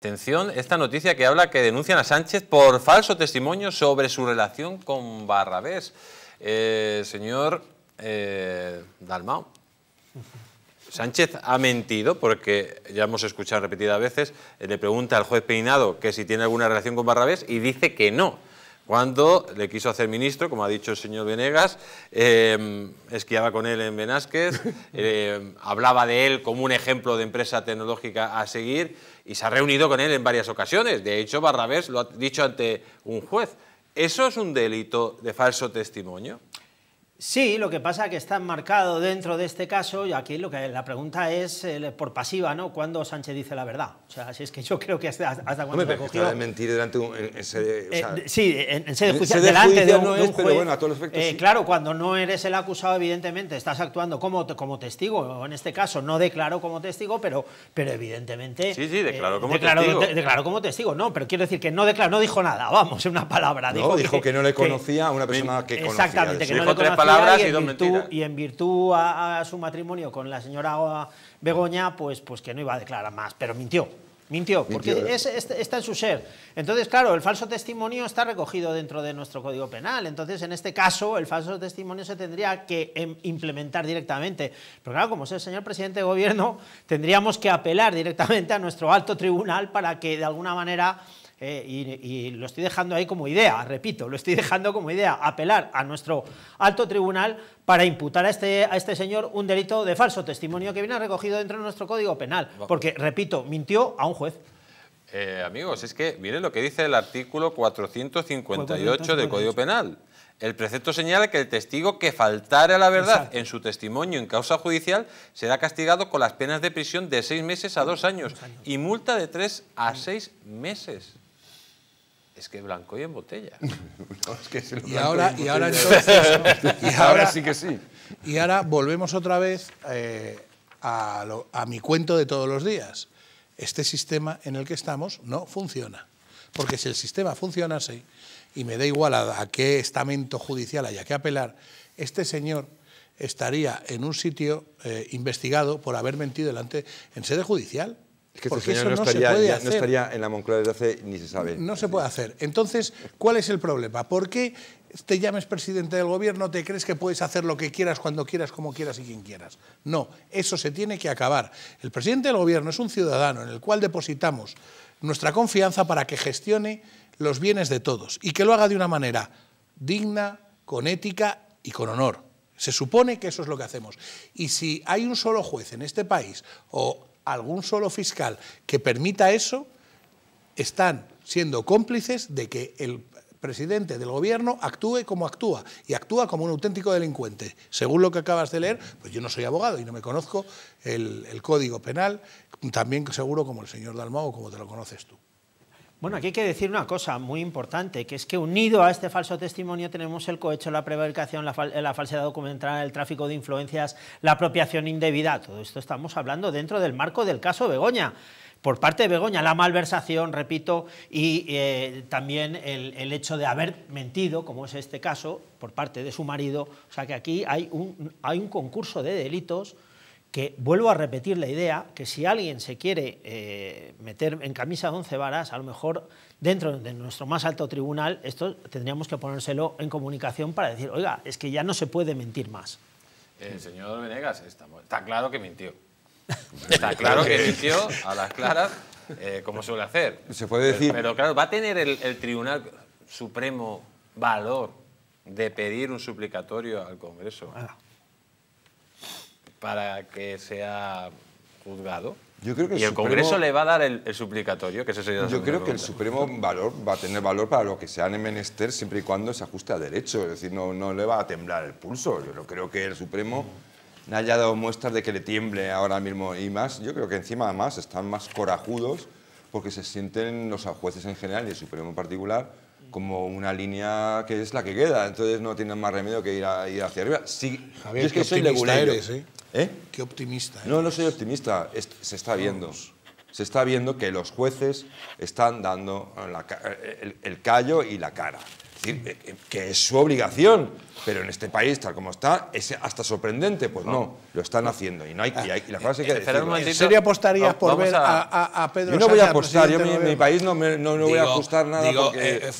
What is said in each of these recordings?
Atención, esta noticia que habla que denuncian a Sánchez por falso testimonio sobre su relación con Barrabés. Eh, señor eh, Dalmao, Sánchez ha mentido porque ya hemos escuchado repetidas veces, le pregunta al juez Peinado que si tiene alguna relación con Barrabés y dice que no. Cuando le quiso hacer ministro, como ha dicho el señor Venegas, eh, esquiaba con él en Benásquez, eh, hablaba de él como un ejemplo de empresa tecnológica a seguir y se ha reunido con él en varias ocasiones. De hecho, Barrabés lo ha dicho ante un juez. ¿Eso es un delito de falso testimonio? Sí, lo que pasa es que está enmarcado dentro de este caso, y aquí lo que la pregunta es eh, por pasiva, ¿no? ¿Cuándo Sánchez dice la verdad? O sea, si es que yo creo que hasta, hasta cuando no me se cogió... de mentir delante un, eh, Sí, en, sede judicial, delante de un, no es, juez, pero bueno, a todos efectos, eh, Claro, cuando no eres el acusado, evidentemente, estás actuando como, como testigo, en este caso no declaró como testigo, pero, pero evidentemente... Sí, sí, declaró como testigo. declaró como testigo, no, pero quiero decir que no declaró, no dijo nada, vamos, una palabra. No, dijo, que, no le conocía a una persona que, conocía. Exactamente, que no le conocía palabras y, en virtud, a, su matrimonio con la señora ah, Begoña, pues, pues que no iba a declarar más, pero mintió. Mintió, porque ¿eh? está en su ser. Entonces, claro, el falso testimonio está recogido dentro de nuestro Código Penal. Entonces, en este caso, el falso testimonio se tendría que em, implementar directamente. Pero claro, como es el señor presidente de gobierno, tendríamos que apelar directamente a nuestro alto tribunal para que, de alguna manera, eh, y, lo estoy dejando ahí como idea, repito, lo estoy dejando como idea, apelar a nuestro alto tribunal para imputar a este, a este señor un delito de falso testimonio que viene recogido dentro de nuestro Código Penal, porque, repito, mintió a un juez. Eh, amigos, es que miren lo que dice el artículo 458 del Código Penal. El precepto señala que el testigo que faltare a la verdad en su testimonio en causa judicial será castigado con las penas de prisión de seis meses a dos años. y multa de tres a seis meses es que blanco y en botella. y, ahora, entonces, ahora, sí que sí. Y ahora volvemos otra vez eh, a, mi cuento de todos los días. Este sistema en el que estamos no funciona. Porque si el sistema funciona, funcionase, y me da igual a, qué estamento judicial haya que apelar, este señor estaría en un sitio eh, investigado por haber mentido delante en sede judicial que porque señor no, estaría, en la Moncloa desde ni se sabe. No se puede hacer. Entonces, ¿cuál es el problema? ¿Por qué te llames presidente del gobierno, te crees que puedes hacer lo que quieras, cuando quieras, como quieras y quien quieras. No, eso se tiene que acabar. El presidente del gobierno es un ciudadano en el cual depositamos nuestra confianza para que gestione los bienes de todos y que lo haga de una manera digna, con ética y con honor. Se supone que eso es lo que hacemos. Y si hay un solo juez en este país o algún solo fiscal que permita eso, están siendo cómplices de que el presidente del gobierno actúe como actúa y actúa como un auténtico delincuente. Según lo que acabas de leer, pues yo no soy abogado y no me conozco el, código penal, también seguro como el señor Dalmao, como te lo conoces tú. Bueno, aquí hay que decir una cosa muy importante, que es que unido a este falso testimonio tenemos el cohecho, la prevaricación, la, falsedad documental, el tráfico de influencias, la apropiación indebida. Todo esto estamos hablando dentro del marco del caso Begoña. Por parte de Begoña, la malversación, repito, y eh, también el, el hecho de haber mentido, como es este caso, por parte de su marido. O sea que aquí hay un, hay un concurso de delitos que vuelvo a repetir la idea, que si alguien se quiere eh, meter en camisa de once varas, a lo mejor dentro de nuestro más alto tribunal, esto tendríamos que ponérselo en comunicación para decir, oiga, es que ya no se puede mentir más. El eh, señor Venegas, está, claro que mintió. Está claro que mintió a las claras, eh, como suele hacer. Se puede decir. Pero, claro, ¿va a tener el, Tribunal Supremo valor de pedir un suplicatorio al Congreso? para que sea juzgado? Yo creo que y el, Congreso le va a dar el, suplicatorio, que Yo creo que el Supremo valor, va a tener valor para lo que sea en menester siempre y cuando se ajuste al derecho. Es decir, no, no le va a temblar el pulso. Yo no creo que el Supremo haya dado muestras de que le tiemble ahora mismo. Y más, yo creo que encima además están más corajudos porque se sienten los jueces en general y el Supremo en particular como una línea que es la que queda. Entonces no tienen más remedio que ir, a, ir hacia arriba. Sí, Javier, es que soy legulero. ¿Eh? Qué optimista. ¿eh? No, no soy optimista. se está viendo. Se está viendo que los jueces están dando el, callo y la cara. decir, que es su obligación, pero en este país, tal como está, es hasta sorprendente. Pues no, lo están haciendo. Y, no hay, y y la frase que eh, ¿En serio apostarías por ver a, a, a, Pedro Yo no voy a apostar, yo mi, mi, país no, me, no, voy a apostar nada porque...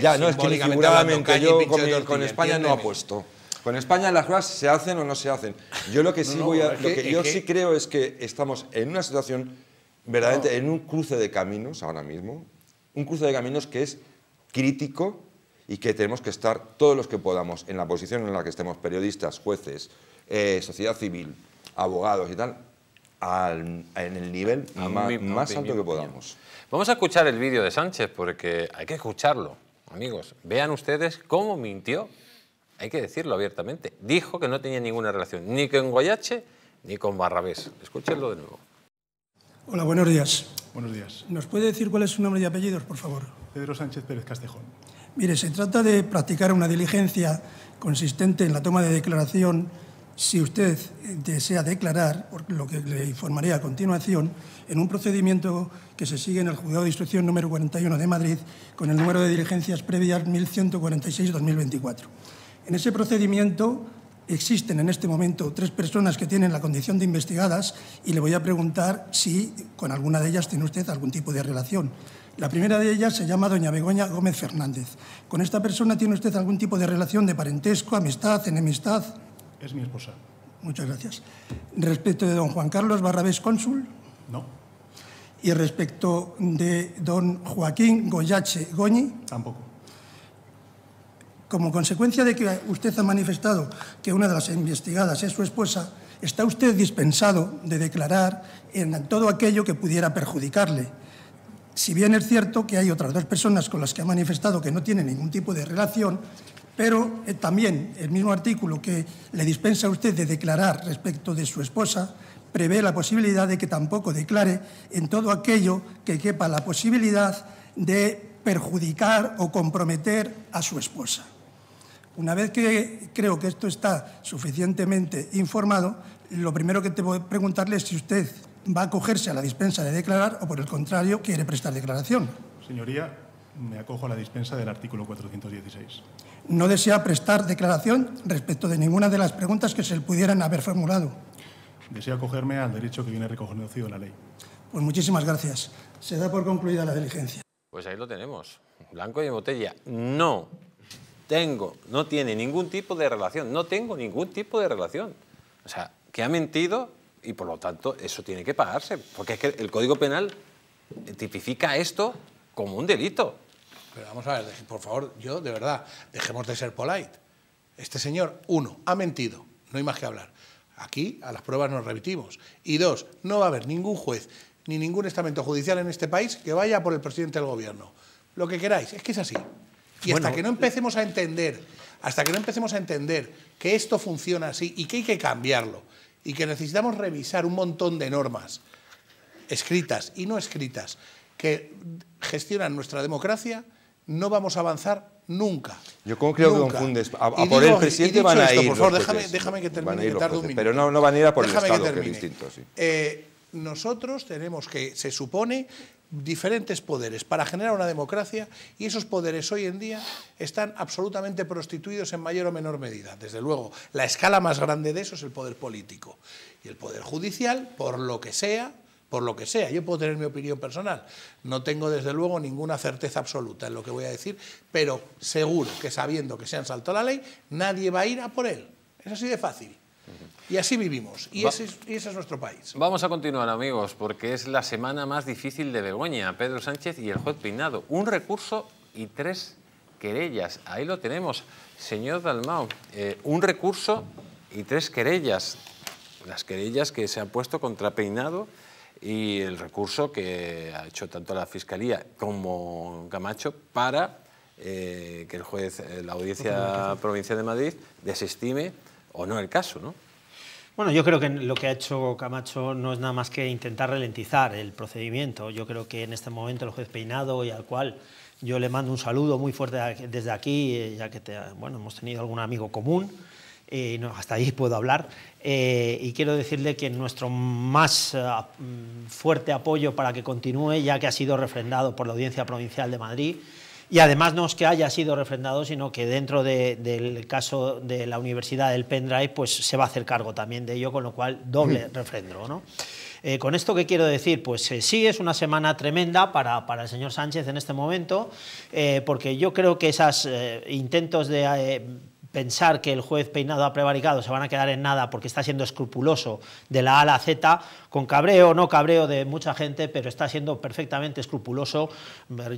ya, no, es que figuradamente yo con, con España no apuesto. Con España las cosas se hacen o no se hacen. Yo lo que sí lo que yo sí creo es que estamos en una situación verdaderamente en un cruce de caminos ahora mismo, un cruce de caminos que es crítico y que tenemos que estar todos los que podamos en la posición en la que estemos, periodistas, jueces, eh, sociedad civil, abogados y tal, en el nivel más, alto que podamos. Vamos a escuchar el vídeo de Sánchez porque hay que escucharlo, amigos. Vean ustedes cómo mintió hay que decirlo abiertamente, dijo que no tenía ninguna relación ni con Guayache ni con Barrabés. Escúchenlo de nuevo. Hola, buenos días. Buenos días. ¿Nos puede decir cuál es su nombre y apellidos, por favor? Pedro Sánchez Pérez Castejón. Mire, se trata de practicar una diligencia consistente en la toma de declaración si usted desea declarar, lo que le informaré a continuación, en un procedimiento que se sigue en el Juzgado de Instrucción número 41 de Madrid con el número de diligencias previas 1146-2024. En ese procedimiento existen en este momento tres personas que tienen la condición de investigadas y le voy a preguntar si con alguna de ellas tiene usted algún tipo de relación. La primera de ellas se llama doña Begoña Gómez Fernández. ¿Con esta persona tiene usted algún tipo de relación de parentesco, amistad, enemistad? Es mi esposa. Muchas gracias. ¿Respecto de don Juan Carlos Barrabés Cónsul? No. ¿Y respecto de don Joaquín Goyache Goñi? Tampoco. Como consecuencia de que usted ha manifestado que una de las investigadas es su esposa, está usted dispensado de declarar en todo aquello que pudiera perjudicarle. Si bien es cierto que hay otras dos personas con las que ha manifestado que no tiene ningún tipo de relación, pero eh, también el mismo artículo que le dispensa a usted de declarar respecto de su esposa prevé la posibilidad de que tampoco declare en todo aquello que quepa la posibilidad de perjudicar o comprometer a su esposa. Una vez que creo que esto está suficientemente informado, lo primero que te voy a preguntarle es si usted va a acogerse a la dispensa de declarar o, por el contrario, quiere prestar declaración. Señoría, me acojo a la dispensa del artículo 416. No desea prestar declaración respecto de ninguna de las preguntas que se pudieran haber formulado. Desea acogerme al derecho que viene reconocido en la ley. Pues muchísimas gracias. Se da por concluida la diligencia. Pues ahí lo tenemos. Blanco y botella. No tengo, no tiene ningún tipo de relación, no tengo ningún tipo de relación. O sea, que ha mentido y por lo tanto eso tiene que pagarse, porque es que el Código Penal tipifica esto como un delito. Pero vamos a ver, por favor, yo de verdad, dejemos de ser polite. Este señor, uno, ha mentido, no hay más que hablar. Aquí a las pruebas nos remitimos. Y dos, no va a haber ningún juez ni ningún estamento judicial en este país que vaya por el presidente del gobierno. Lo que queráis, es que es así. Y hasta que no eh, empecemos a entender, hasta que no empecemos a entender que esto funciona así y que hay que cambiarlo y que necesitamos revisar un montón de normas escritas y no escritas que gestionan nuestra democracia, no vamos a avanzar nunca. Yo creo que confundes. A, por el presidente van a ir. Por favor, déjame, déjame, que termine, que tarde un minuto. Pero no, no van a ir a por el Estado, distinto. Eh, nosotros tenemos que, se supone, diferentes poderes para generar una democracia y esos poderes hoy en día están absolutamente prostituidos en mayor o menor medida. Desde luego, la escala más grande de eso es el poder político y el poder judicial, por lo que sea, por lo que sea. Yo puedo tener mi opinión personal. No tengo, desde luego, ninguna certeza absoluta en lo que voy a decir, pero seguro que sabiendo que se han saltado la ley, nadie va a ir a por él. Es así de fácil. Y así vivimos, y ese, es, nuestro país. Vamos a continuar, amigos, porque es la semana más difícil de Begoña, Pedro Sánchez y el juez Peinado. Un recurso y tres querellas. Ahí lo tenemos, señor Dalmao. Eh, un recurso y tres querellas. Las querellas que se han puesto contra Peinado y el recurso que ha hecho tanto la Fiscalía como Camacho para eh, que el juez, eh, la Audiencia Provincial de Madrid, desestime o no el caso, ¿no? Bueno, yo creo que lo que ha hecho Camacho no es nada más que intentar ralentizar el procedimiento. Yo creo que en este momento el juez Peinado y al cual yo le mando un saludo muy fuerte desde aquí, eh, ya que hemos tenido algún amigo común, eh, hasta ahí puedo hablar, eh, y quiero decirle que nuestro más mm, fuerte apoyo para que continúe, ya que ha sido refrendado por la Audiencia Provincial de Madrid, y además no es que haya sido refrendado, sino que dentro del caso de la Universidad del Pendrive, pues se va a hacer cargo también de ello, con lo cual doble refrendo. ¿no? Eh, ¿Con esto qué quiero decir? Pues eh, sí, es una semana tremenda para, el señor Sánchez en este momento, eh, porque yo creo que esos intentos de pensar que el juez Peinado ha prevaricado se van a quedar en nada porque está siendo escrupuloso de la A a la Z, con cabreo o no cabreo de mucha gente, pero está siendo perfectamente escrupuloso.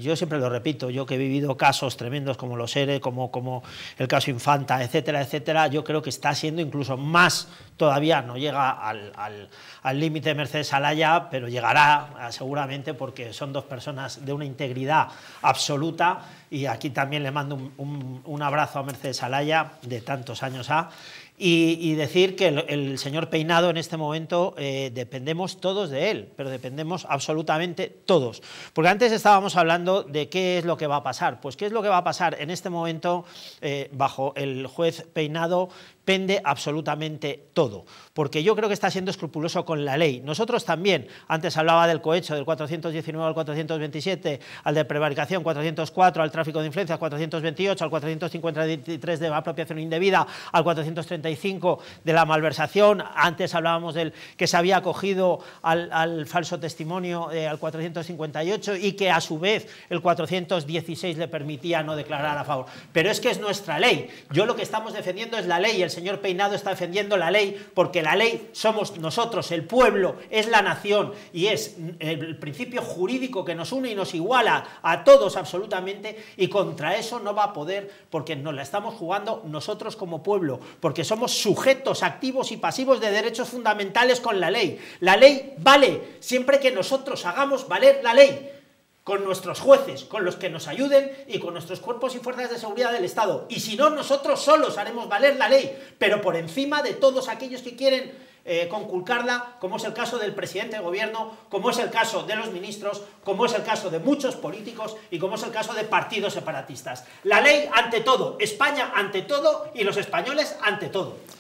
Yo siempre lo repito, yo que he vivido casos tremendos como los ERE, como, como el caso Infanta, etcétera, etcétera, yo creo que está siendo incluso más, todavía no llega al límite al, de Mercedes Alaya, pero llegará ah, seguramente porque son dos personas de una integridad absoluta y aquí también le mando un, abrazo a Mercedes Alaya, de tantos años a. Y, decir que el, señor Peinado en este momento eh, dependemos todos de él, pero dependemos absolutamente todos. Porque antes estábamos hablando de qué es lo que va a pasar. Pues qué es lo que va a pasar en este momento eh, bajo el juez Peinado ...depende absolutamente todo, porque yo creo que está siendo escrupuloso con la ley. Nosotros también, antes hablaba del cohecho del 419 al 427, al de prevaricación 404, al tráfico de influencias 428, al 453 de apropiación indebida, al 435 de la malversación, antes hablábamos del que se había acogido al, falso testimonio eh, al 458 y que a su vez el 416 le permitía no declarar a favor. Pero es que es nuestra ley. Yo lo que estamos defendiendo es la ley, señor Peinado está defendiendo la ley, porque la ley somos nosotros, el pueblo, es la nación y es el principio jurídico que nos une y nos iguala a todos absolutamente y contra eso no va a poder porque nos la estamos jugando nosotros como pueblo, porque somos sujetos activos y pasivos de derechos fundamentales con la ley. La ley vale siempre que nosotros hagamos valer la ley con nuestros jueces, con los que nos ayuden y con nuestros cuerpos y fuerzas de seguridad del Estado. Y si no, nosotros solos haremos valer la ley, pero por encima de todos aquellos que quieren eh, conculcarla, como es el caso del presidente del gobierno, como es el caso de los ministros, como es el caso de muchos políticos y como es el caso de partidos separatistas. La ley ante todo, España ante todo y los españoles ante todo.